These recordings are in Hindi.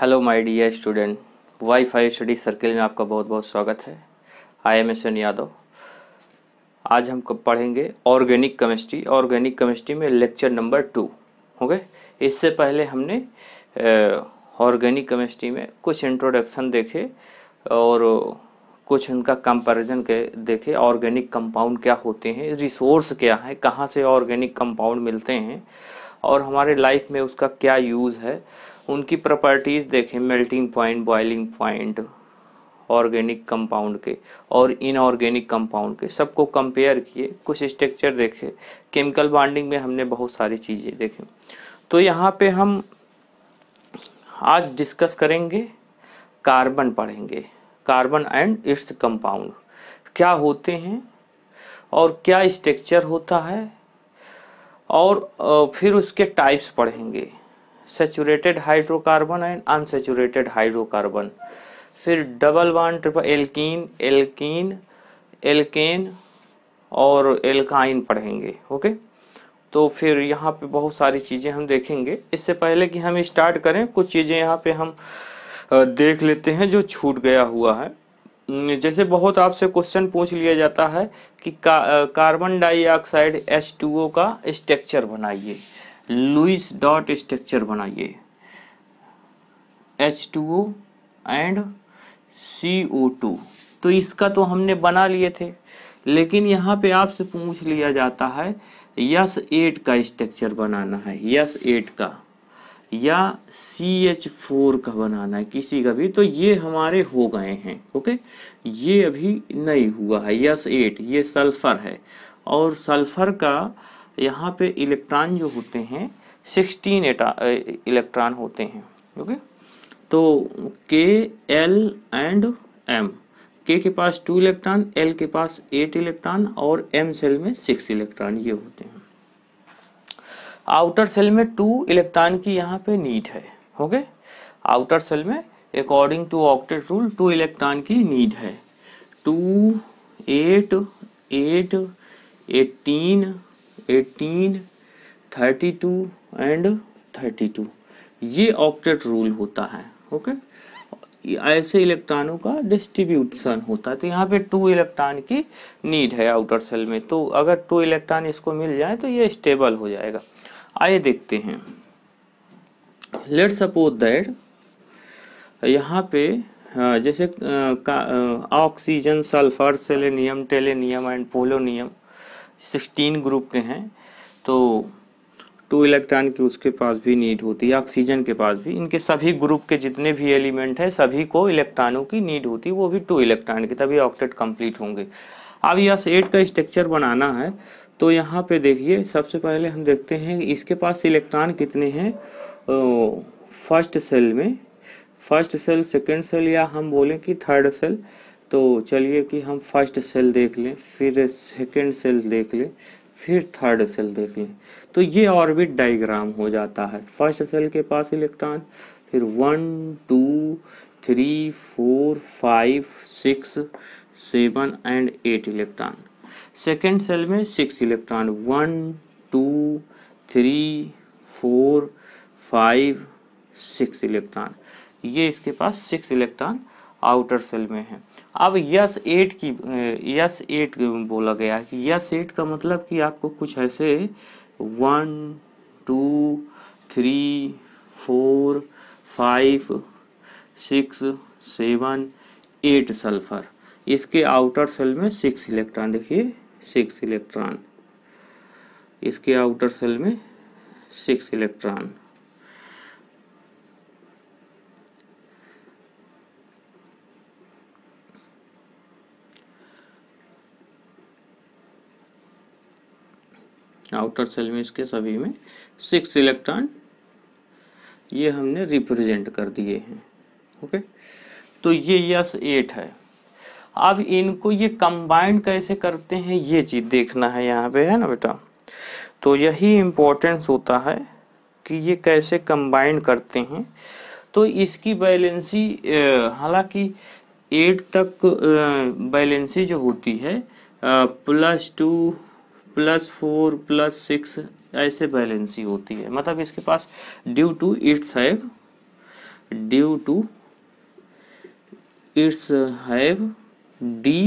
Hello my dear student wifi study circle में आपका बहुत बहुत स्वागत है I am S N Yadav आज हम पढ़ेंगे ऑर्गेनिक केमिस्ट्री ऑर्गेनिक केमिस्ट्री में लेक्चर नंबर टू ओके इससे पहले हमने ऑर्गेनिक केमिस्ट्री में कुछ इंट्रोडक्शन देखे और कुछ उनका कंपैरिजन के देखे ऑर्गेनिक कंपाउंड क्या होते हैं रिसोर्स क्या है कहाँ से ऑर्गेनिक कंपाउंड मिलते हैं और हमारे लाइफ में उसका क्या यूज़ है उनकी प्रॉपर्टीज़ देखें melting point boiling point organic compound के और इनऑर्गेनिक कंपाउंड के सबको कंपेयर किए कुछ स्ट्रक्चर देखे केमिकल बॉन्डिंग में हमने बहुत सारी चीज़ें देखी तो यहाँ पे हम आज डिस्कस करेंगे कार्बन पढ़ेंगे कार्बन एंड इट्स कंपाउंड क्या होते हैं और क्या स्ट्रक्चर होता है और फिर उसके टाइप्स पढ़ेंगे saturated hydrocarbon and unsaturated hydrocarbon फिर double one triple alkene alkene alkane और एल्काइन पढ़ेंगे ओके तो फिर यहाँ पे बहुत सारी चीज़ें हम देखेंगे इससे पहले कि हम स्टार्ट करें कुछ चीज़ें यहाँ पे हम देख लेते हैं जो छूट गया हुआ है जैसे बहुत आपसे क्वेश्चन पूछ लिया जाता है कि का, कार्बन डाइऑक्साइड H2O का स्ट्रक्चर बनाइए लुइस डॉट स्ट्रक्चर बनाइए H two and C O two तो इसका तो हमने बना लिए थे लेकिन यहाँ पे आपसे पूछ लिया जाता है यस एट का स्ट्रक्चर बनाना है यस एट का या सी एच फोर का बनाना है किसी का भी तो ये हमारे हो गए हैं ओके ये अभी नहीं हुआ है यस एट ये सल्फर है और सल्फर का तो यहाँ पे इलेक्ट्रॉन जो होते हैं सिक्सटीन इलेक्ट्रॉन होते हैं ओके तो के एल एंड एम के के पास टू इलेक्ट्रॉन एल के पास एट इलेक्ट्रॉन और एम सेल में सिक्स इलेक्ट्रॉन ये होते हैं आउटर सेल में टू इलेक्ट्रॉन की यहाँ पे नीड है ओके आउटर सेल में according to octet rule two electron की नीड है two eight eight eighteen eighteen thirty two and thirty two ये ऑक्टेट रूल होता है ओके ऐसे इलेक्ट्रॉनों का डिस्ट्रीब्यूशन होता है तो यहाँ पे टू इलेक्ट्रॉन की नीड है आउटर सेल में तो अगर टू इलेक्ट्रॉन इसको मिल जाए तो ये स्टेबल हो जाएगा आइए देखते हैं लेट सपोज दैट यहाँ पे हाँ, जैसे oxygen sulphur selenium tellurium and polonium sixteen group के हैं तो टू इलेक्ट्रॉन की उसके पास भी नीड होती है ऑक्सीजन के पास भी इनके सभी ग्रुप के जितने भी एलिमेंट हैं सभी को इलेक्ट्रॉनों की नीड होती है वो भी टू इलेक्ट्रॉन की तभी ऑक्टेट कंप्लीट होंगे अब यह एट का स्ट्रक्चर बनाना है तो यहाँ पे देखिए सबसे पहले हम देखते हैं इसके पास इलेक्ट्रॉन कितने हैं फर्स्ट सेल में फर्स्ट सेल सेकेंड सेल या हम बोलें कि थर्ड सेल तो चलिए कि हम फर्स्ट सेल देख लें फिर सेकेंड सेल देख लें फिर थर्ड सेल देख लें तो ये ऑर्बिट डायग्राम हो जाता है फर्स्ट सेल के पास इलेक्ट्रॉन फिर one two three four five six seven and eight electron second shell में six electron one two three four five six electron ये इसके पास सिक्स इलेक्ट्रॉन आउटर सेल में है अब यस एट की यस एट बोला गया है कि यस एट का मतलब कि आपको कुछ ऐसे one two three four five six seven eight sulphur इसके आउटर सेल में सिक्स इलेक्ट्रॉन देखिए सिक्स इलेक्ट्रॉन इसके आउटर सेल में सिक्स इलेक्ट्रॉन आउटर सेल में इसके सभी में सिक्स इलेक्ट्रॉन ये हमने रिप्रेजेंट कर दिए हैं ओके तो ये यस एट है अब इनको ये कंबाइंड कैसे करते हैं ये चीज देखना है यहाँ पे है ना बेटा तो यही इम्पोर्टेंस होता है कि ये कैसे कंबाइंड करते हैं तो इसकी बैलेंसी हालांकि एट तक बैलेंसी जो होती है plus two plus four plus six ऐसे बैलेंसी होती है मतलब इसके पास due to its have due to its have D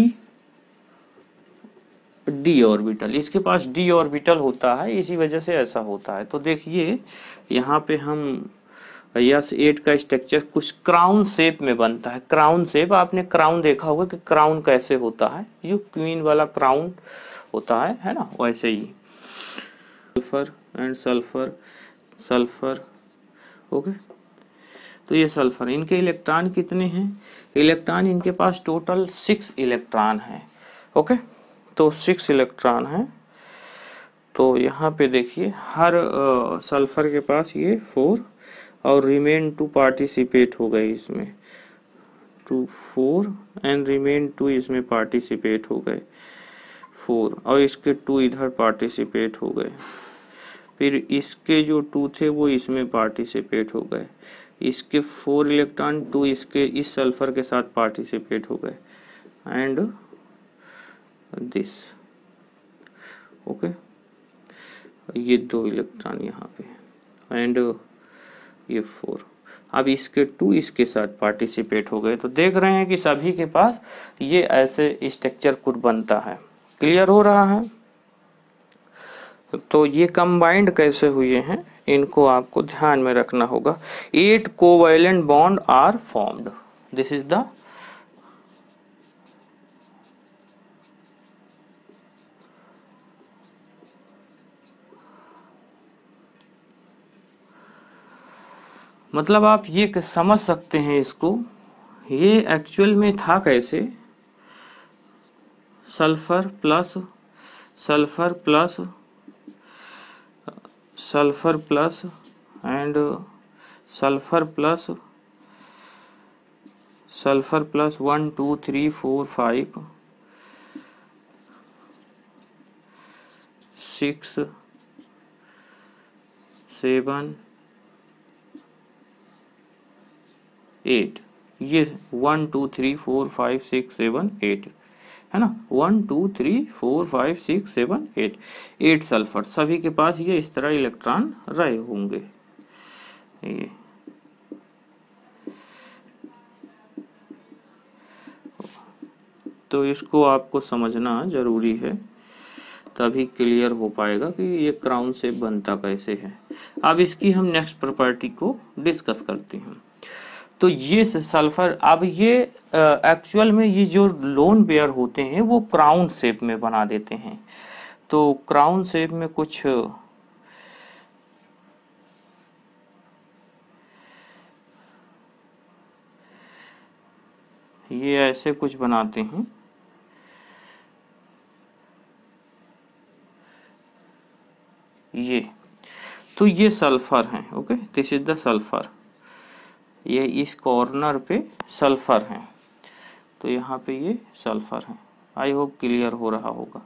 D orbital इसके पास डी ऑर्बिटल होता है इसी वजह से ऐसा होता है तो देखिए यहाँ पे हम यस एट का स्ट्रक्चर कुछ क्राउन शेप में बनता है क्राउन शेप आपने क्राउन देखा होगा कि क्राउन कैसे होता है जो क्वीन वाला क्राउन होता है है ना वैसे ही sulphur and sulphur sulphur okay तो ये सल्फर इनके इलेक्ट्रॉन कितने हैं इलेक्ट्रॉन इनके पास टोटल सिक्स इलेक्ट्रॉन है ओके तो सिक्स इलेक्ट्रॉन है तो यहाँ पे देखिए हर सल्फर के पास ये फोर और रिमेन टू पार्टिसिपेट हो गए इसमें two four and remain two इसमें पार्टिसिपेट हो गए फोर और इसके टू इधर पार्टिसिपेट हो गए फिर इसके जो टू थे वो इसमें पार्टिसिपेट हो गए इसके फोर इलेक्ट्रॉन टू इसके इस सल्फर के साथ पार्टिसिपेट हो गए एंड दिस ओके ये दो इलेक्ट्रॉन यहाँ पे एंड ये फोर अब इसके टू इसके साथ पार्टिसिपेट हो गए तो देख रहे हैं कि सभी के पास ये ऐसे स्ट्रक्चर कुछ बनता है क्लियर हो रहा है तो ये कंबाइंड कैसे हुए हैं इनको आपको ध्यान में रखना होगा eight covalent bond are formed this is the मतलब आप ये समझ सकते हैं इसको ये एक्चुअल में था कैसे sulphur plus sulphur plus sulphur plus and sulphur plus sulphur plus one two three four five six seven eight ये one two three four five six seven eight है ना one two three four five six seven eight eight sulphur सभी के पास ये इस तरह इलेक्ट्रॉन रहे होंगे ये तो इसको आपको समझना जरूरी है तभी क्लियर हो पाएगा कि ये क्राउन से बनता कैसे है अब इसकी हम नेक्स्ट प्रॉपर्टी को डिस्कस करते हैं तो ये सल्फर अब ये एक्चुअल में ये जो लोन बेयर होते हैं वो क्राउन शेप में बना देते हैं तो क्राउन शेप में कुछ ये ऐसे कुछ बनाते हैं ये तो ये सल्फर हैं okay this is the sulphur ये इस कॉर्नर पे सल्फर हैं तो यहाँ पे ये सल्फर हैं आई होप क्लियर हो रहा होगा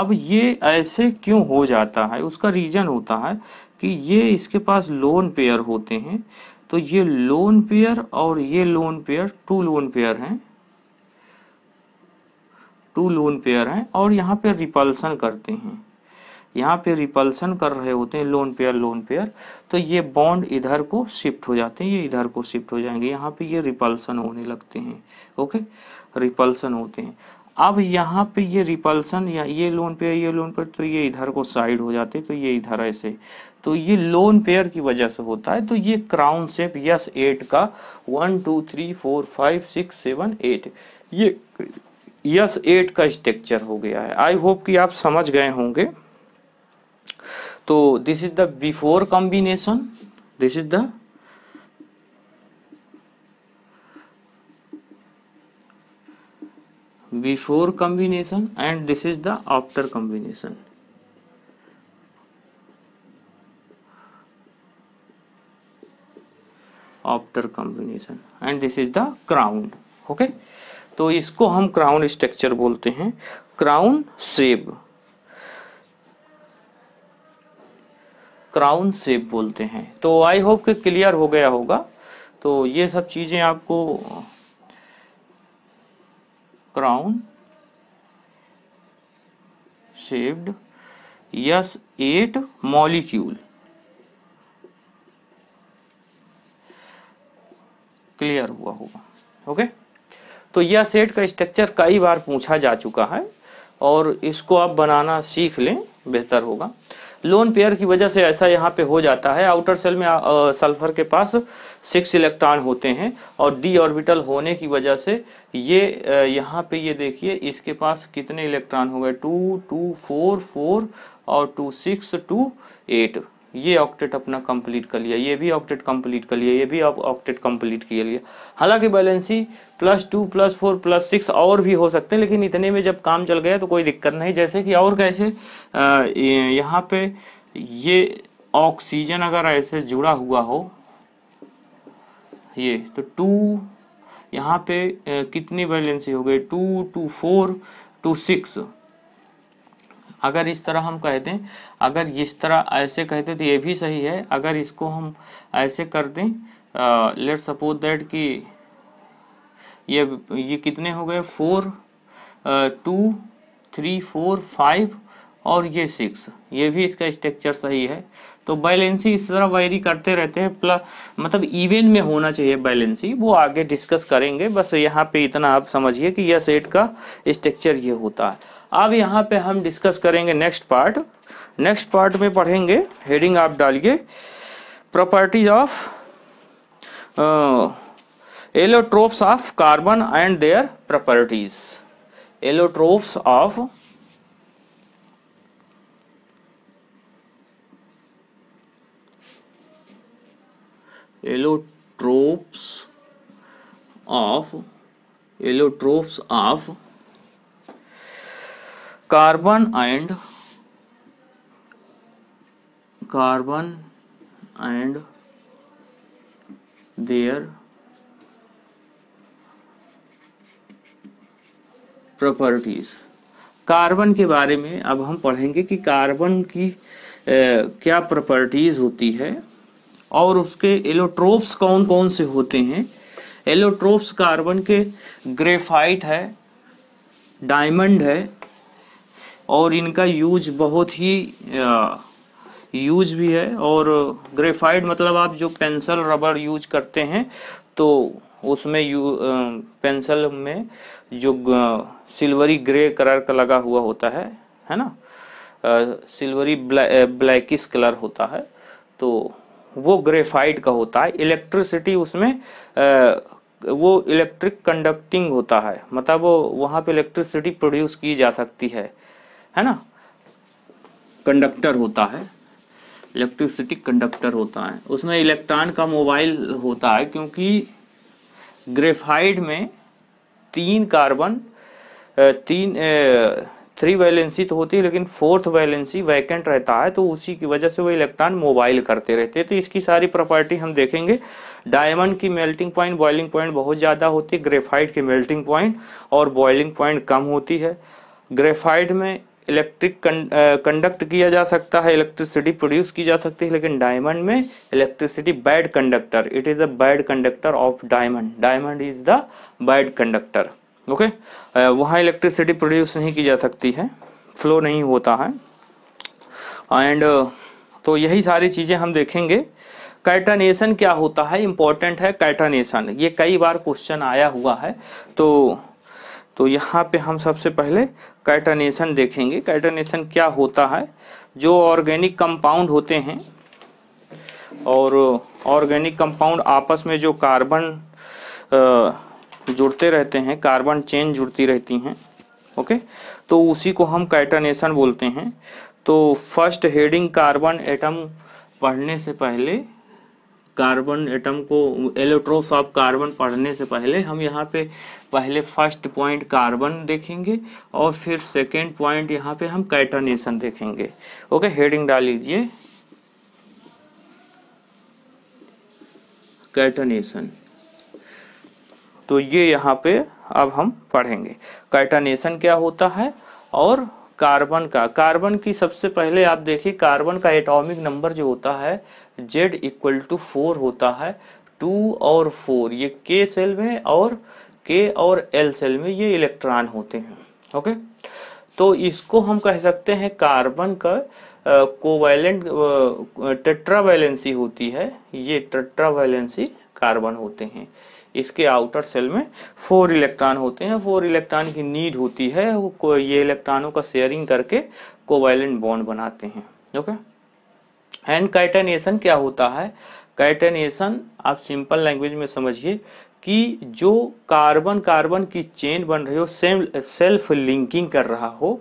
अब ये ऐसे क्यों हो जाता है उसका रीजन होता है कि ये इसके पास लोन पेयर होते हैं तो ये लोन पेयर और ये lone pair two lone pair हैं टू लोन पेयर हैं और यहाँ पे रिपल्सन करते हैं यहाँ पे रिपल्सन कर रहे होते हैं लोन पेयर लोन पेयर तो ये बॉन्ड इधर को शिफ्ट हो जाते हैं ये इधर को शिफ्ट हो जाएंगे यहाँ पे ये रिपल्सन होने लगते हैं ओके रिपल्सन होते हैं अब यहाँ पे ये रिपल्सन या ये लोन पेयर ये लोन पेयर तो ये इधर को साइड हो जाते तो ये इधर ऐसे तो ये लोन पेयर की वजह से होता है तो ये क्राउन सेप यस एट का one two three four five six seven eight ये यस एट का स्ट्रक्चर हो गया है आई होप कि आप समझ गए होंगे तो this is the before combination this is the before combination and this is the after combination after combination and this is the crown okay तो इसको हम क्राउन स्ट्रक्चर बोलते हैं क्राउन सेब क्राउन सेप बोलते हैं तो आई होप कि क्लियर हो गया होगा तो ये सब चीज़ें आपको crown shaped S eight molecule clear हुआ होगा ओके तो यह सेट का स्ट्रक्चर कई बार पूछा जा चुका है और इसको आप बनाना सीख लें बेहतर होगा लोन पेयर की वजह से ऐसा यहाँ पे हो जाता है आउटर सेल में सल्फर के पास सिक्स इलेक्ट्रॉन होते हैं और डी ऑर्बिटल होने की वजह से ये यहाँ पे ये देखिए इसके पास कितने इलेक्ट्रॉन हो गए टू टू फोर फोर और टू सिक्स टू एट ये ऑक्टेट अपना कंप्लीट कर लिया ये भी ऑक्टेट कंप्लीट कर लिया ये भी आप ऑक्टेट कंप्लीट कर लिया हालांकि valency plus two plus four plus six और भी हो सकते हैं लेकिन इतने में जब काम चल गया तो कोई दिक्कत नहीं जैसे कि और कैसे यहाँ पे ये ऑक्सीजन अगर ऐसे जुड़ा हुआ हो ये तो टू यहाँ पे कितनी बैलेंसी हो गई two two four two six अगर इस तरह हम कह दें अगर इस तरह ऐसे कह दें तो ये भी सही है अगर इसको हम ऐसे कर दें लेट सपोज दैट कि ये ये कितने हो गए four two three four five और ये सिक्स ये भी इसका स्ट्रक्चर सही है तो बैलेंसी इस तरह वायरी करते रहते हैं प्लस मतलब इवेन में होना चाहिए बैलेंसी वो आगे डिस्कस करेंगे बस यहाँ पे इतना आप समझिए कि यह सेट का स्ट्रक्चर ये होता है अब यहाँ पे हम डिस्कस करेंगे नेक्स्ट पार्ट नेक्स्ट पार्ट में पढ़ेंगे हेडिंग आप डालिए properties of allotropes of carbon and their properties allotropes of allotropes of allotropes of carbon and carbon and their properties carbon के बारे में अब हम पढ़ेंगे कि कार्बन की ए, क्या प्रॉपर्टीज होती है और उसके एलोट्रोप्स कौन कौन से होते हैं एलोट्रोप्स कार्बन के ग्रेफाइट है डायमंड है और इनका यूज बहुत ही यूज भी है और ग्रेफाइड मतलब आप जो पेंसिल रबर यूज करते हैं तो उसमें यू पेंसिल में जो सिल्वरी ग्रे कलर का लगा हुआ होता है है ना सिल्वरी ब्लैकिस कलर होता है तो वो ग्रेफाइड का होता है इलेक्ट्रिसिटी उसमें आ, वो इलेक्ट्रिक कंडक्टिंग होता है मतलब वो वहाँ पे इलेक्ट्रिसिटी प्रोड्यूस की जा सकती है है ना कंडक्टर होता है इलेक्ट्रिसिटी कंडक्टर होता है उसमें इलेक्ट्रॉन का मोबाइल होता है क्योंकि ग्रेफाइड में तीन कार्बन तीन थ्री वैलेंसी तो होती है लेकिन फोर्थ वैलेंसी वैकेंट रहता है तो उसी की वजह से वो इलेक्ट्रॉन मोबाइल करते रहते हैं तो इसकी सारी प्रॉपर्टी हम देखेंगे डायमंड की मेल्टिंग पॉइंट बॉइलिंग पॉइंट बहुत ज़्यादा होती है ग्रेफाइड की मेल्टिंग पॉइंट और बॉइलिंग पॉइंट कम होती है ग्रेफाइड में इलेक्ट्रिक कंडक्ट uh, किया जा सकता है इलेक्ट्रिसिटी प्रोड्यूस की जा सकती है लेकिन डायमंड में electricity bad conductor it is a bad conductor of diamond diamond is the bad conductor okay वहाँ इलेक्ट्रिसिटी प्रोड्यूस नहीं की जा सकती है फ्लो नहीं होता है एंड uh, तो यही सारी चीज़ें हम देखेंगे कैटनेशन क्या होता है इंपॉर्टेंट है कैटनेशन ये कई बार क्वेश्चन आया हुआ है तो तो यहाँ पे हम सबसे पहले कैटनेशन देखेंगे कैटनेशन क्या होता है जो ऑर्गेनिक कंपाउंड होते हैं और ऑर्गेनिक कंपाउंड आपस में जो कार्बन जुड़ते रहते हैं कार्बन चेन जुड़ती रहती हैं ओके तो उसी को हम कैटनेशन बोलते हैं तो फर्स्ट हेडिंग कार्बन एटम पढ़ने से पहले कार्बन एटम को एलोट्रोप्स ऑफ कार्बन पढ़ने से पहले हम यहाँ पे पहले फर्स्ट पॉइंट कार्बन देखेंगे और फिर सेकेंड पॉइंट यहाँ पे हम कैटनेशन देखेंगे ओके हेडिंग डाल लीजिए कैटनेशन तो ये यहाँ पे अब हम पढ़ेंगे कैटनेशन क्या होता है और कार्बन का कार्बन की सबसे पहले आप देखिए कार्बन का एटॉमिक नंबर जो होता है जेड इक्वल टू फोर होता है टू और फोर ये के सेल में और के और एल सेल में ये इलेक्ट्रॉन होते हैं ओके तो इसको हम कह सकते हैं कार्बन का कोवैलेंट टेट्रावैलेंसी होती है ये टेट्रावैलेंसी कार्बन होते हैं इसके आउटर सेल में फोर इलेक्ट्रॉन होते हैं फोर इलेक्ट्रॉन की नीड होती है वो ये इलेक्ट्रॉनों का शेयरिंग करके कोवैलेंट बॉन्ड बनाते हैं ओके एंड कैटनेशन क्या होता है कैटनेशन आप सिंपल लैंग्वेज में समझिए कि जो कार्बन कार्बन की चेन बन रही हो सेम सेल्फ लिंकिंग कर रहा हो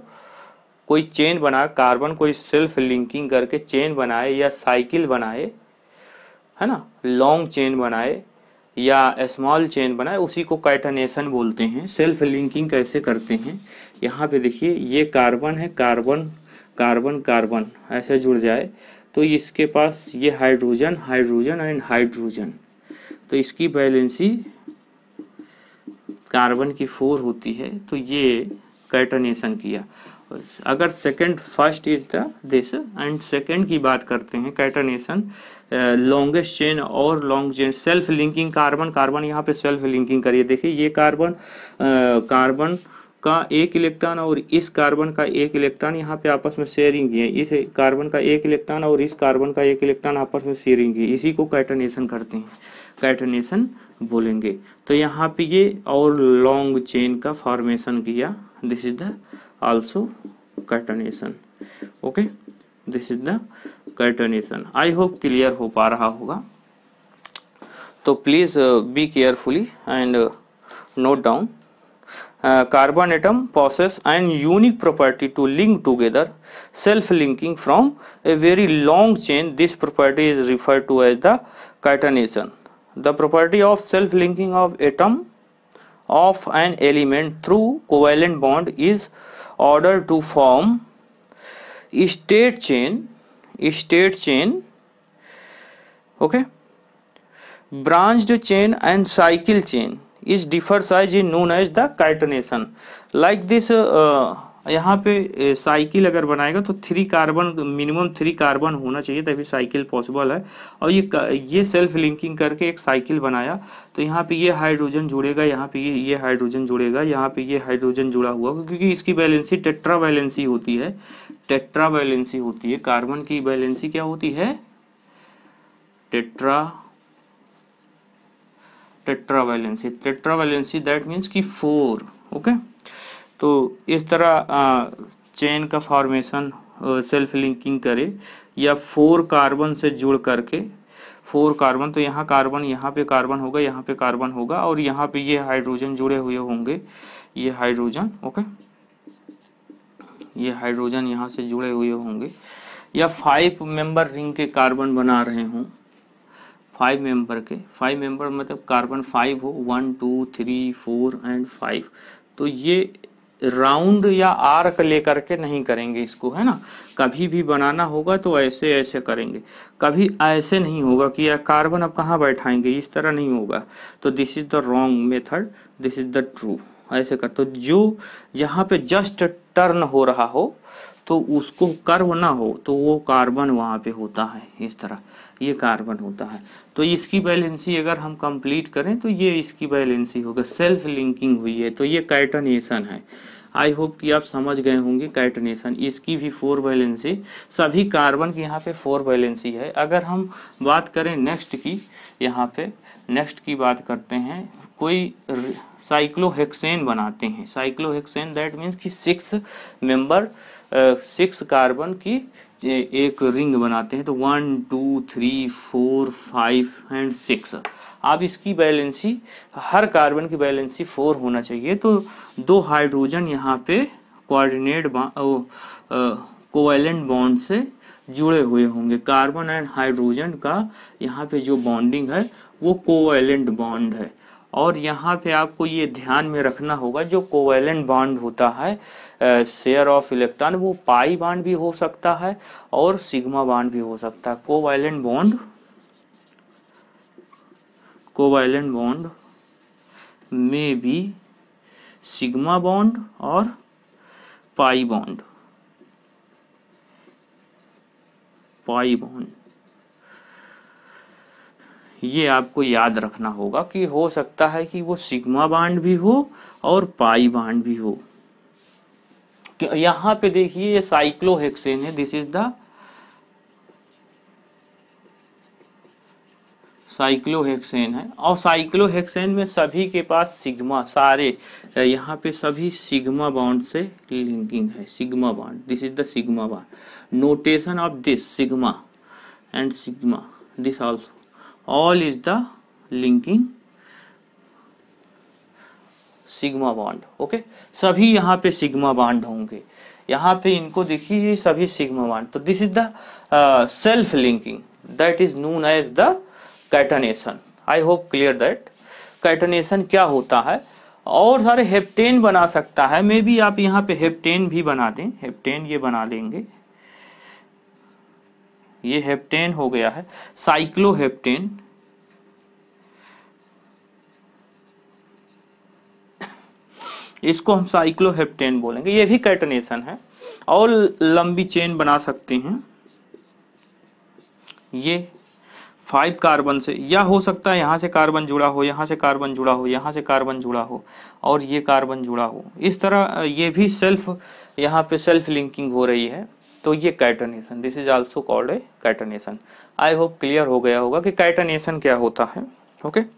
कोई चेन बना कार्बन कोई सेल्फ लिंकिंग करके चेन बनाए या साइकिल बनाए है ना लॉन्ग चेन बनाए या स्मॉल चेन बनाए उसी को काइटनेशन बोलते हैं सेल्फ लिंकिंग कैसे करते हैं यहाँ पे देखिए ये कार्बन है कार्बन कार्बन कार्बन ऐसे जुड़ जाए तो इसके पास ये हाइड्रोजन हाइड्रोजन एंड हाइड्रोजन तो इसकी बैलेंसी कार्बन की फोर होती है तो ये कैटनेशन किया अगर second first is the this and second की बात करते हैं कैटनेशन लॉन्गेस्ट चेन और long chain self linking carbon carbon यहाँ पे सेल्फ लिंकिंग करिए देखिए ये कार्बन कार्बन का एक इलेक्ट्रॉन और इस कार्बन का एक इलेक्ट्रॉन यहाँ पे आपस में शेयरिंग है इस कार्बन का एक इलेक्ट्रॉन और इस कार्बन का एक इलेक्ट्रॉन आपस में शेयरिंग है इसी को कैटनेशन करते हैं कैटनेशन बोलेंगे तो यहाँ पे ये और लॉन्ग चेन का फॉर्मेशन किया this is the also cartonation okay this is the cartonation i hope clear ho pa raha hoga तो please be carefully and note down carbon atom possess and unique property to link together self linking from a very long chain this property is refer to as the catenation the property of self linking of atom of an element through covalent bond is ordered to form state chain state chain okay branched chain and cycle chain is differs as is known as the catenation like this uh, यहाँ पे साइकिल अगर बनाएगा तो three carbon minimum three carbon होना चाहिए तभी साइकिल पॉसिबल है और ये ये सेल्फ लिंकिंग करके एक साइकिल बनाया तो यहाँ पे ये हाइड्रोजन जुड़ेगा यहाँ पे ये ये हाइड्रोजन जुड़ेगा यहाँ पे ये हाइड्रोजन जुड़ा हुआ क्योंकि इसकी बैलेंसी टेट्रा बैलेंसी होती है टेट्रा बैलेंसी होती है कार्बन की बैलेंसी क्या होती है tetra tetra valency tetra valency that means की फोर ओके okay? तो इस तरह चेन का फॉर्मेशन सेल्फ लिंकिंग करे या फोर कार्बन से जुड़ करके फोर कार्बन तो यहाँ कार्बन यहाँ पे कार्बन होगा यहाँ पे कार्बन होगा और यहाँ पे ये हाइड्रोजन जुड़े हुए होंगे ये हाइड्रोजन ओके ये हाइड्रोजन यहाँ से जुड़े हुए होंगे या फाइव मेंबर रिंग के कार्बन बना रहे हों फाइव मेंबर के फाइव मेंबर मतलब कार्बन फाइव हो one two three four and five तो ये राउंड या आर्क लेकर के नहीं करेंगे इसको है ना कभी भी बनाना होगा तो ऐसे ऐसे करेंगे कभी ऐसे नहीं होगा कि यह कार्बन अब कहाँ बैठाएंगे इस तरह नहीं होगा तो this is the wrong method this is the true ऐसे कर तो जो यहाँ पे जस्ट टर्न हो रहा हो तो उसको कर्व ना हो तो वो कार्बन वहाँ पे होता है इस तरह ये कार्बन होता है तो इसकी बैलेंसी अगर हम कंप्लीट करें तो ये इसकी बैलेंसी होगा सेल्फ लिंकिंग हुई है तो ये कैटनेशन है आई होप कि आप समझ गए होंगे कैटनेशन इसकी भी फोर बैलेंसी सभी कार्बन की यहाँ पे फोर बैलेंसी है अगर हम बात करें नेक्स्ट की यहाँ पे नेक्स्ट की बात करते हैं कोई साइक्लोहेक्सेन बनाते हैं साइक्लोहेक्सेन दैट मीन्स कि सिक्स मेंबर सिक्स कार्बन की एक रिंग बनाते हैं तो one two three four five and six अब इसकी बैलेंसी हर कार्बन की बैलेंसी फोर होना चाहिए तो दो हाइड्रोजन यहाँ पे कोऑर्डिनेट कोवेलेंट बॉन्ड से जुड़े हुए होंगे कार्बन एंड हाइड्रोजन का यहाँ पे जो बॉन्डिंग है वो कोवेलेंट बॉन्ड है और यहाँ पे आपको ये ध्यान में रखना होगा जो कोवेलेंट बाड होता है शेयर ऑफ इलेक्ट्रॉन वो पाई बाड भी हो सकता है और सिग्मा बाड भी हो सकता है कोवेलेंट बॉन्ड कोवेलेंट बॉन्ड में भी सिग्मा बॉन्ड और पाई बॉन्ड पाई बॉन्ड ये आपको याद रखना होगा कि हो सकता है कि वो सिग्मा बांड भी हो और पाई बांड भी हो यहां पे देखिए ये साइक्लोहेक्सेन है दिस इज द साइक्लोहेक्सेन है और साइक्लोहेक्सेन में सभी के पास सिग्मा सारे यहाँ पे सभी सिग्मा बाउंड से लिंकिंग है sigma bond this is the sigma bond notation of this sigma and sigma this also all is the linking sigma bond okay सभी यहाँ पे सिग्मा बॉन्ड होंगे यहाँ पे इनको देखिए सभी सिग्मा बॉन्ड तो this is the self linking that is known as the catenation I hope clear that catenation क्या होता है और सारे हेप्टेन बना सकता है मे बी आप यहाँ पे हेप्टेन भी बना दें हेप्टेन ये बना लेंगे ये हेप्टेन हो गया है साइक्लोहेप्टेन इसको हम साइक्लोहेप्टेन बोलेंगे ये भी कैटनेशन है और लंबी चेन बना सकते हैं ये फाइव कार्बन से या हो सकता है यहाँ से कार्बन जुड़ा हो यहाँ से कार्बन जुड़ा हो यहाँ से कार्बन जुड़ा हो और ये कार्बन जुड़ा हो इस तरह ये भी सेल्फ यहाँ पे सेल्फ लिंकिंग हो रही है तो ये catenation this is also called a catenation I hope clear हो गया होगा कि कैटनेशन क्या होता है ओके okay?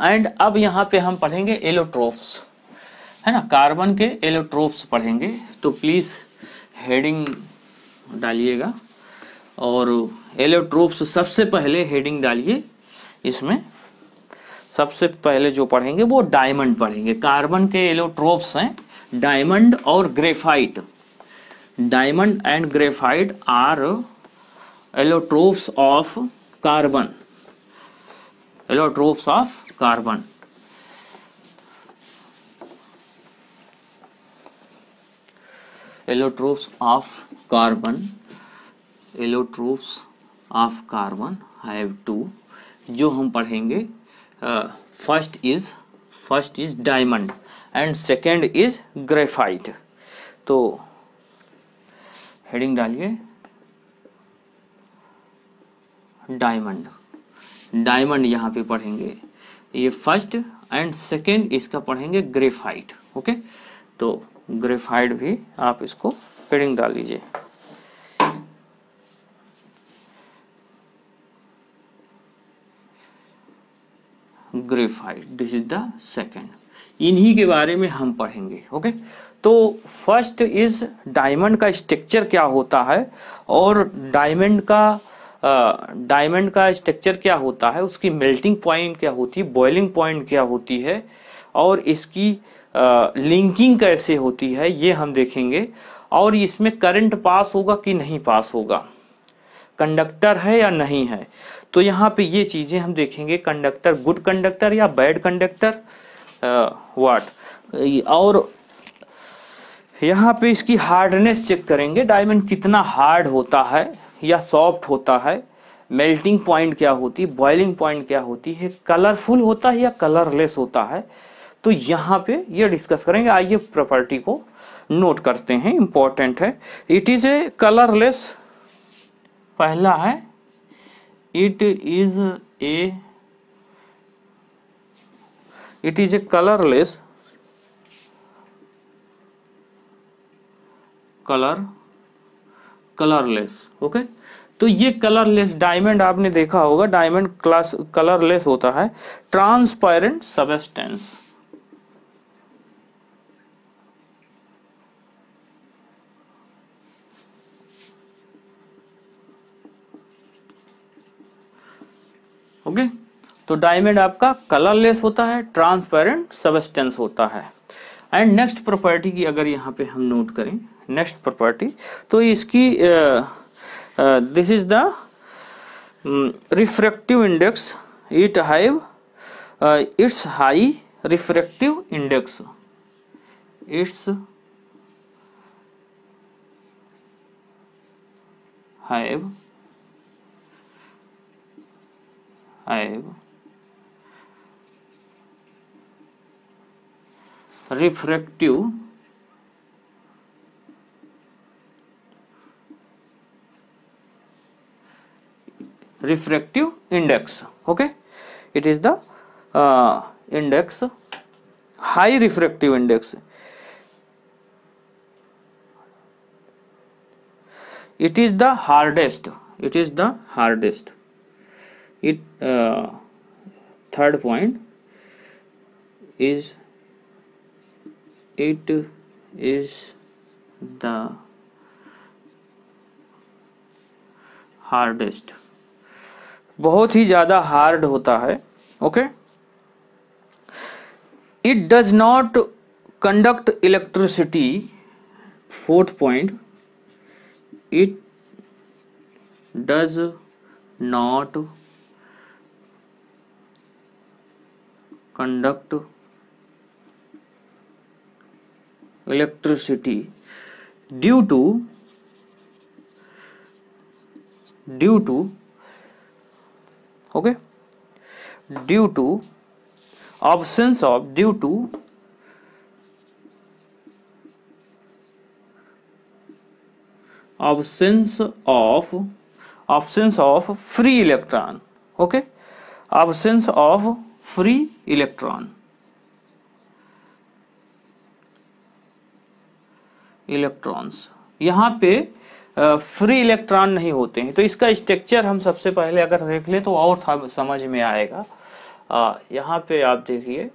एंड अब यहाँ पे हम पढ़ेंगे एलोट्रोप्स है ना कार्बन के एलोट्रोप्स पढ़ेंगे तो प्लीज हेडिंग डालिएगा और एलोट्रोप्स सबसे पहले हेडिंग डालिए इसमें सबसे पहले जो पढ़ेंगे वो डायमंड पढ़ेंगे कार्बन के एलोट्रोप्स हैं डायमंड और graphite diamond and graphite are allotropes of carbon allotropes of carbon allotropes of carbon allotropes of carbon have two जो हम पढ़ेंगे first is first is diamond and second is graphite तो हेडिंग डालिए डायमंड डायमंड यहाँ पे पढ़ेंगे ये फर्स्ट एंड सेकेंड इसका पढ़ेंगे ग्रेफाइट ओके तो ग्रेफाइट भी आप इसको हेडिंग डाल लीजिए graphite this is the second इन्हीं के बारे में हम पढ़ेंगे ओके okay? तो फर्स्ट इज डायमंड का स्ट्रक्चर क्या होता है और डायमंड का डायमंड का स्ट्रक्चर क्या होता है उसकी मेल्टिंग पॉइंट क्या होती है बॉइलिंग पॉइंट क्या होती है और इसकी लिंकिंग कैसे होती है ये हम देखेंगे और इसमें करंट पास होगा कि नहीं पास होगा कंडक्टर है या नहीं है तो यहाँ पे ये चीज़ें हम देखेंगे कंडक्टर गुड कंडक्टर या बैड कंडक्टर वाट और यहाँ पे इसकी हार्डनेस चेक करेंगे डायमंड कितना हार्ड होता है या सॉफ्ट होता है मेल्टिंग पॉइंट क्या होती है बॉइलिंग पॉइंट क्या होती है कलरफुल होता है या कलरलेस होता है तो यहाँ पे ये डिस्कस करेंगे आइए प्रॉपर्टी को नोट करते हैं इंपॉर्टेंट है इट इज ए कलरलेस पहला है it is a it is a colourless colour colourless okay तो ये कलरलेस डायमंड आपने देखा होगा डायमंड क्लास कलरलेस होता है ट्रांसपेरेंट सबस्टेंस ओके okay? तो डायमंड आपका कलरलेस होता है ट्रांसपेरेंट सबस्टेंस होता है एंड नेक्स्ट प्रॉपर्टी की अगर यहाँ पे हम नोट करें नेक्स्ट प्रॉपर्टी तो इसकी this is the refractive index it have its high refractive index its have have refractive refractive index okay it is the uh, index high refractive index it is the hardest it is the hardest it uh, third point is it is the hardest बहुत ही ज्यादा हार्ड होता है okay it does not conduct electricity fourth point it does not conduct electricity due to due to okay due to absence of due to absence of absence of free electron okay absence of free electron electrons यहाँ पे फ्री इलेक्ट्रॉन नहीं होते हैं तो इसका स्ट्रक्चर हम सबसे पहले अगर देख लें तो और समझ में आएगा यहाँ पे आप देखिए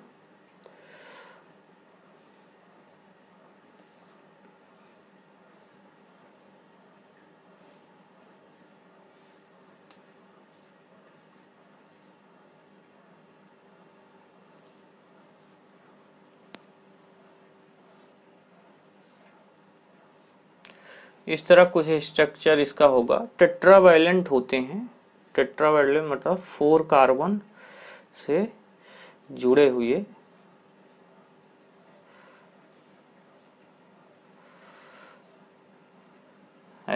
इस तरह कुछ स्ट्रक्चर इसका होगा टेट्रावायलेंट होते हैं टेट्रावायलेंट मतलब फोर कार्बन से जुड़े हुए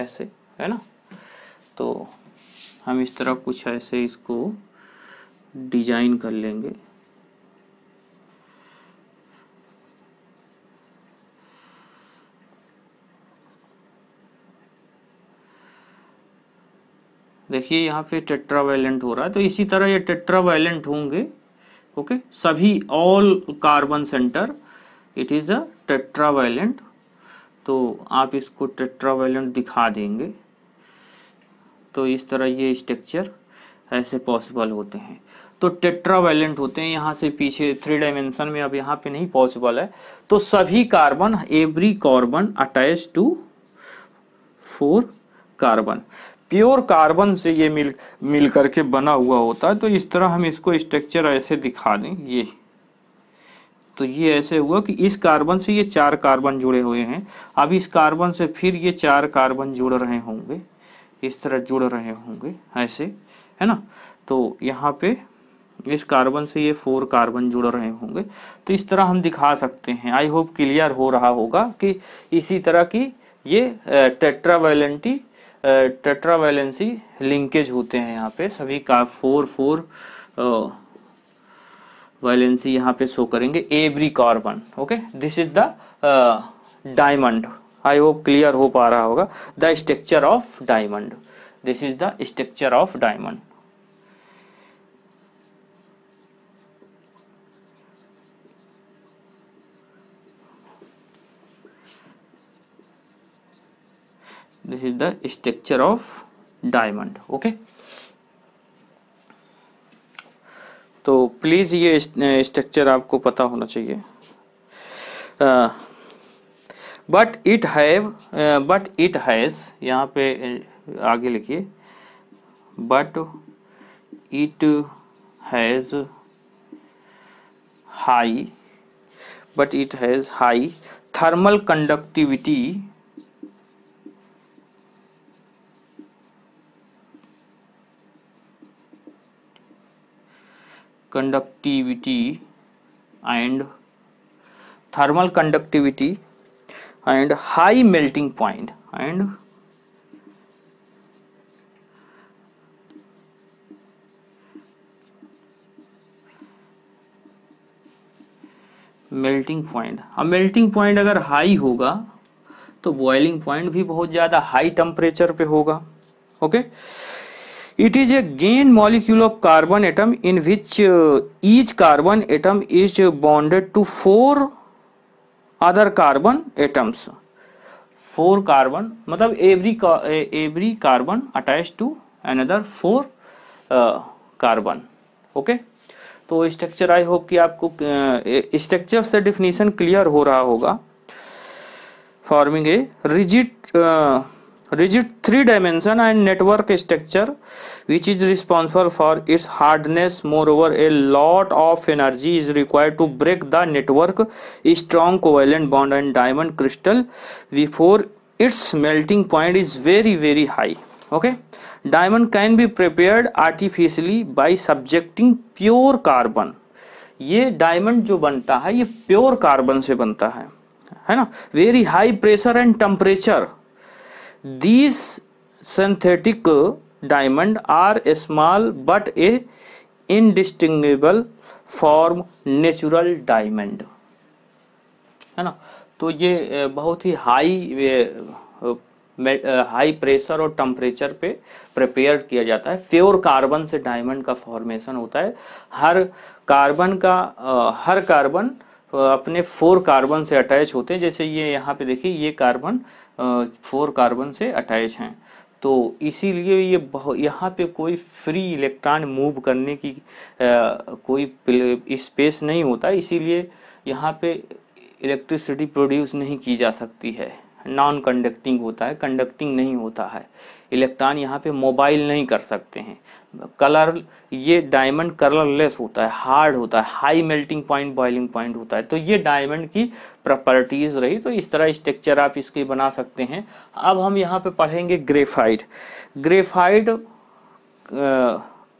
ऐसे है ना तो हम इस तरह कुछ ऐसे इसको डिजाइन कर लेंगे देखिए यहाँ पे टेट्रावायलेंट हो रहा है तो इसी तरह ये टेट्रावायलेंट होंगे ओके सभी all carbon centre it is a tetravalent तो आप इसको टेट्रावायलेंट दिखा देंगे तो इस तरह ये स्ट्रक्चर ऐसे पॉसिबल होते हैं तो टेट्रावेलेंट होते हैं यहाँ से पीछे थ्री डायमेंशन में अब यहाँ पे नहीं पॉसिबल है तो सभी carbon every carbon attach to four carbon pure carbon से ये मिल मिल करके बना हुआ होता है तो इस तरह हम इसको स्ट्रक्चर ऐसे दिखा दें ये तो ये ऐसे हुआ कि इस कार्बन से ये चार कार्बन जुड़े हुए हैं अब इस कार्बन से फिर ये चार कार्बन जुड़ रहे होंगे इस तरह जुड़ रहे होंगे ऐसे है ना तो यहाँ पे इस कार्बन से ये फोर कार्बन जुड़ रहे होंगे तो इस तरह हम दिखा सकते हैं आई होप क्लियर हो रहा होगा कि इसी तरह की ये टेट्रावेलेंटी टेट्रावैलेंसी लिंकेज होते हैं यहाँ पे सभी का फोर फोर वैलेंसी यहाँ पे शो करेंगे every carbon okay this is the diamond I hope clear हो पा रहा होगा the structure of diamond this is the structure of diamond this is the structure of diamond okay तो प्लीज़ ये स्ट्रक्चर आपको पता होना चाहिए but it have but it has यहाँ पे आगे लिखिए but it has high but it has high thermal conductivity conductivity and thermal conductivity and high melting point and melting point अब मेल्टिंग पॉइंट अगर हाई होगा तो बॉइलिंग पॉइंट भी बहुत ज्यादा हाई टेम्परेचर पे होगा okay okay? it is a gain molecule of carbon atom in which uh, each carbon atom is bonded to four other carbon atoms four carbon मतलब every every carbon attached to another four uh, carbon okay तो स्ट्रक्चर आई होप कि आपको स्ट्रक्चर से डिफिनीशन क्लियर हो रहा होगा forming a rigid rigid three dimension and network structure which is responsible for its hardness moreover a lot of energy is required to break the network strong covalent bond and diamond crystal before its melting point is very very high okay diamond can be prepared artificially by subjecting pure carbon ये डायमंड जो बनता है ये प्योर कार्बन से बनता है है ना very high pressure and temperature these synthetic diamond are a small but a indistinguishable form natural है ना तो ये बहुत ही हाई हाई प्रेशर और टम्परेचर पे प्रिपेयर किया जाता है प्योर कार्बन से डायमंड का फॉर्मेशन होता है हर कार्बन का हर कार्बन अपने फोर कार्बन से अटैच होते हैं जैसे ये यहाँ पे देखिए ये कार्बन फोर कार्बन से अटैच हैं तो इसीलिए ये यहाँ पे कोई फ्री इलेक्ट्रॉन मूव करने की आ, कोई स्पेस नहीं होता इसीलिए यहाँ पे इलेक्ट्रिसिटी प्रोड्यूस नहीं की जा सकती है नॉन कंडक्टिंग होता है कंडक्टिंग नहीं होता है इलेक्ट्रॉन यहाँ पे मोबाइल नहीं कर सकते हैं कलर ये डायमंड कलरलेस होता है हार्ड होता है high melting point boiling point होता है तो ये डायमंड की प्रॉपर्टीज रही तो इस तरह स्ट्रक्चर आप इसकी बना सकते हैं अब हम यहाँ पे पढ़ेंगे ग्रेफाइट ग्रेफाइट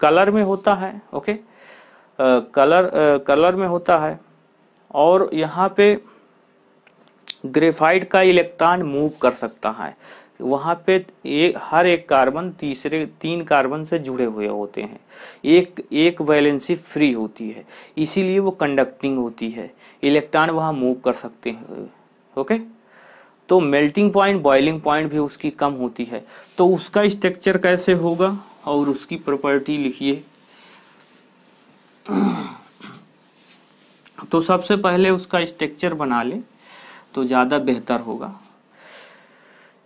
कलर में होता है ओके कलर कलर में होता है और यहाँ पे ग्रेफाइट का इलेक्ट्रॉन मूव कर सकता है वहाँ पे एक हर एक कार्बन तीसरे तीन कार्बन से जुड़े हुए होते हैं एक एक वैलेंसी फ्री होती है इसीलिए वो कंडक्टिंग होती है इलेक्ट्रॉन वहाँ मूव कर सकते हैं ओके तो मेल्टिंग पॉइंट बॉइलिंग पॉइंट भी उसकी कम होती है तो उसका स्ट्रक्चर कैसे होगा और उसकी प्रॉपर्टी लिखिए तो सबसे पहले उसका स्ट्रक्चर बना लें तो ज़्यादा बेहतर होगा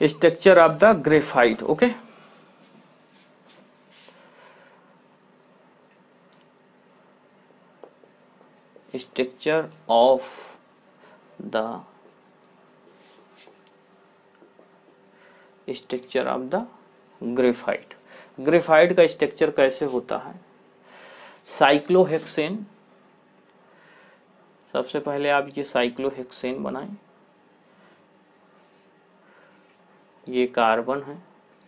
structure of the graphite okay structure of the structure of the graphite graphite का स्ट्रक्चर कैसे होता है साइक्लोहेक्सेन सबसे पहले आप ये साइक्लोहेक्सेन बनाएं ये कार्बन है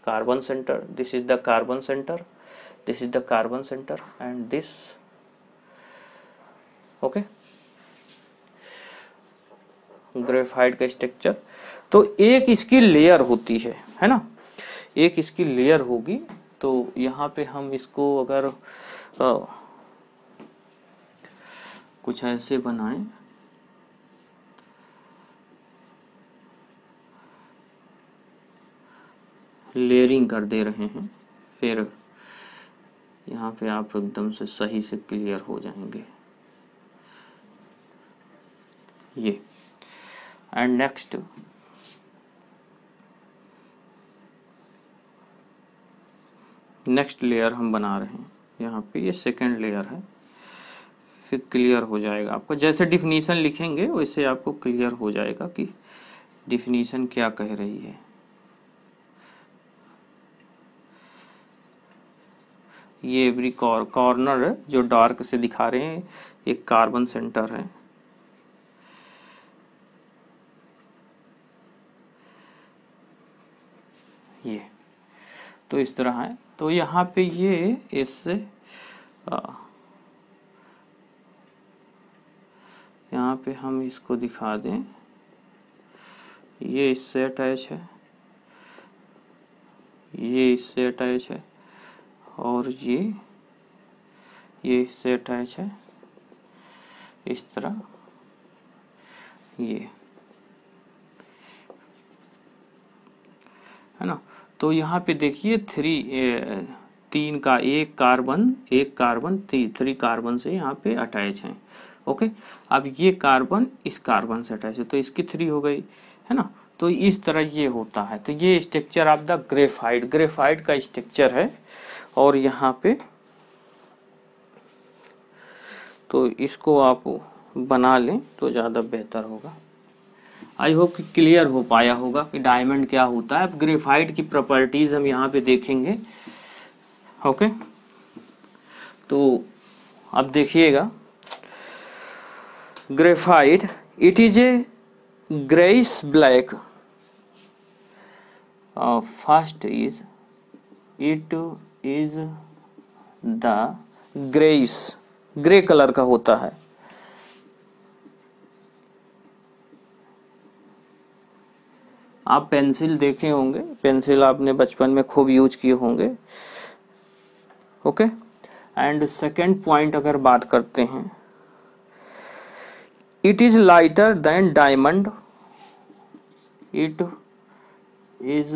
carbon centre this is the carbon centre this is the carbon centre and this okay graphite का स्ट्रक्चर तो एक इसकी लेयर होती है है ना एक इसकी लेयर होगी तो यहाँ पे हम इसको अगर आ, कुछ ऐसे बनाएं लेयरिंग कर दे रहे हैं फिर यहाँ पे आप एकदम से सही से क्लियर हो जाएंगे ये एंड नेक्स्ट नेक्स्ट लेयर हम बना रहे हैं यहाँ पे ये सेकेंड लेयर है फिर क्लियर हो जाएगा आपको जैसे डिफिनीशन लिखेंगे वैसे आपको क्लियर हो जाएगा कि डिफिनीशन क्या कह रही है ये एवरी कॉर्नर है जो डार्क से दिखा रहे हैं एक कार्बन सेंटर है ये तो इस तरह है तो यहाँ पे ये इस यहाँ पे हम इसको दिखा दें ये इससे अटैच है ये इससे अटैच है और ये ये इससे अटैच है इस तरह ये है ना तो यहाँ पे देखिए थ्री तीन का एक कार्बन एक कार्बन थ्री थ्री कार्बन से यहाँ पे अटैच है ओके अब ये कार्बन इस कार्बन से अटैच है तो इसकी थ्री हो गई है ना तो इस तरह ये होता है तो ये structure of the graphite graphite का स्ट्रक्चर है और यहाँ पे तो इसको आप बना लें तो ज़्यादा बेहतर होगा आई होप कि क्लियर हो पाया होगा कि डायमंड क्या होता है अब ग्रेफाइट की प्रॉपर्टीज़ हम यहाँ पे देखेंगे ओके तो अब देखिएगा graphite it is a greys black first is it is the greys grey colour का होता है आप पेंसिल देखे होंगे पेंसिल आपने बचपन में खूब यूज किए होंगे ओके एंड सेकेंड पॉइंट अगर बात करते हैं it is lighter than diamond it is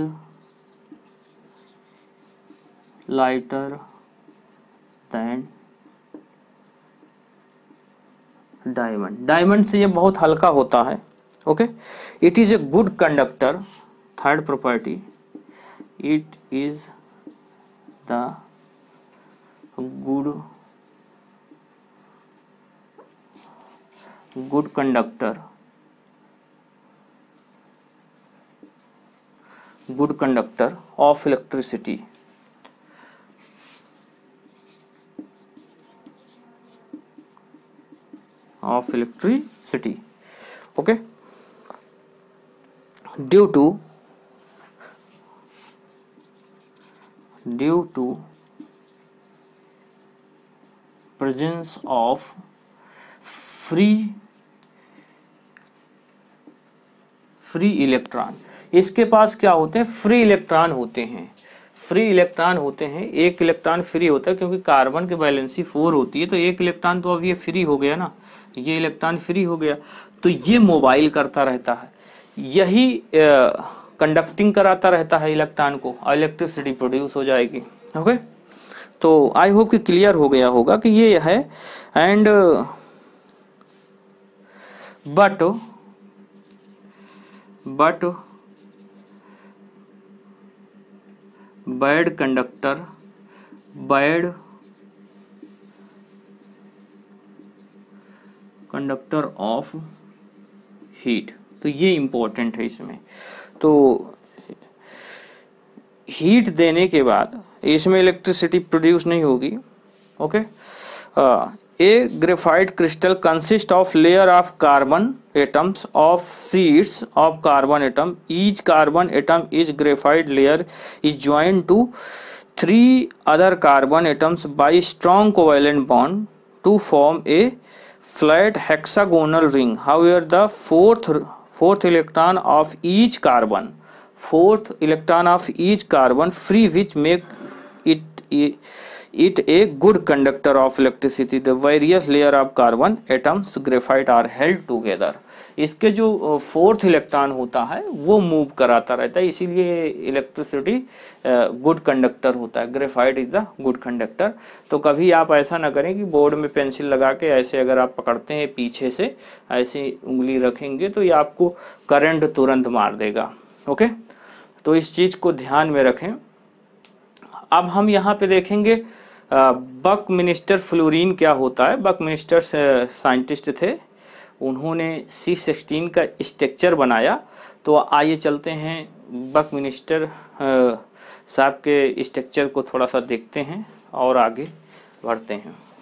lighter than diamond diamond से ये बहुत हल्का होता है okay it is a good conductor third property it is the good good conductor good conductor of electricity of electricity okay due to due to presence of free free electron इसके पास क्या होते हैं फ्री इलेक्ट्रॉन होते हैं फ्री इलेक्ट्रॉन होते हैं एक इलेक्ट्रॉन फ्री होता है क्योंकि कार्बन की बैलेंसी फोर होती है तो एक इलेक्ट्रॉन तो अब ये फ्री हो गया ना ये इलेक्ट्रॉन फ्री हो गया तो ये मोबाइल करता रहता है यही कंडक्टिंग कराता रहता है इलेक्ट्रॉन को इलेक्ट्रिसिटी प्रोड्यूस हो जाएगी ओके तो आई होप कि क्लियर हो गया होगा कि ये है and but but bad conductor bad conductor of heat तो ये इम्पोर्टेंट है इसमें तो हीट देने के बाद इसमें इलेक्ट्रिसिटी प्रोड्यूस नहीं होगी okay ah, a graphite crystal consist of layer of carbon atoms of sheets of carbon atom each carbon atom is graphite layer is join to three other carbon atoms by strong covalent bond to form a flat hexagonal ring however the fourth fourth electron of each carbon fourth electron of each carbon free which make it it a good conductor of electricity the various layer of carbon atoms graphite are held together इसके जो फोर्थ इलेक्ट्रॉन होता है वो मूव कराता रहता है इसीलिए इलेक्ट्रिसिटी गुड कंडक्टर होता है graphite is the good conductor तो कभी आप ऐसा ना करें कि बोर्ड में पेंसिल लगा के ऐसे अगर आप पकड़ते हैं पीछे से ऐसी उंगली रखेंगे तो ये आपको करंट तुरंत मार देगा ओके तो इस चीज़ को ध्यान में रखें अब हम यहाँ पे देखेंगे बक मिनिस्टर फ्लोरीन क्या होता है बक मिनिस्टर साइंटिस्ट थे उन्होंने सी सिक्सटीन का स्ट्रक्चर बनाया तो आइए चलते हैं बक मिनिस्टर साहब के स्ट्रक्चर को थोड़ा सा देखते हैं और आगे बढ़ते हैं